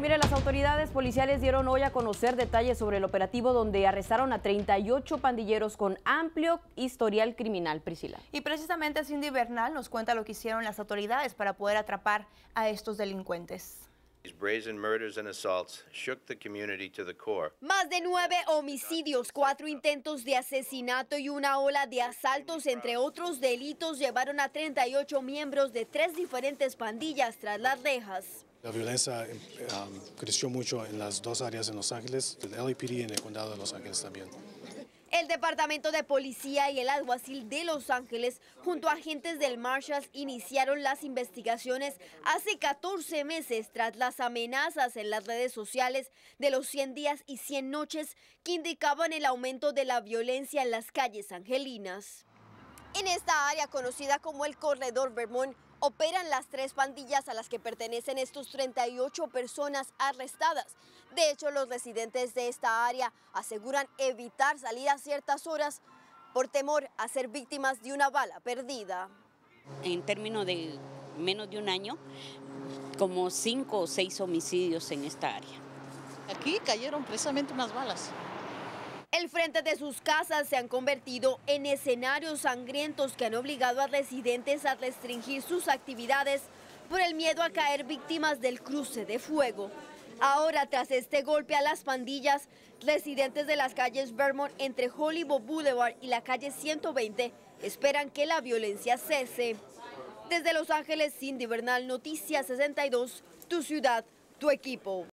mire, las autoridades policiales dieron hoy a conocer detalles sobre el operativo donde arrestaron a 38 pandilleros con amplio historial criminal, Priscila. Y precisamente Cindy Bernal nos cuenta lo que hicieron las autoridades para poder atrapar a estos delincuentes. Más de nueve homicidios, cuatro intentos de asesinato y una ola de asaltos, entre otros delitos, llevaron a 38 miembros de tres diferentes pandillas tras las rejas. La violencia em, em, creció mucho en las dos áreas de Los Ángeles, el LAPD y en el condado de Los Ángeles también. El Departamento de Policía y el Alguacil de Los Ángeles, junto a agentes del Marshalls, iniciaron las investigaciones hace 14 meses tras las amenazas en las redes sociales de los 100 días y 100 noches que indicaban el aumento de la violencia en las calles angelinas. En esta área conocida como el Corredor Vermont, operan las tres pandillas a las que pertenecen estos 38 personas arrestadas. De hecho, los residentes de esta área aseguran evitar salir a ciertas horas por temor a ser víctimas de una bala perdida. En términos de menos de un año, como cinco o seis homicidios en esta área. Aquí cayeron precisamente unas balas. El frente de sus casas se han convertido en escenarios sangrientos que han obligado a residentes a restringir sus actividades por el miedo a caer víctimas del cruce de fuego. Ahora, tras este golpe a las pandillas, residentes de las calles Vermont entre Hollywood Boulevard y la calle 120 esperan que la violencia cese. Desde Los Ángeles, Cindy Bernal, Noticias 62, tu ciudad, tu equipo.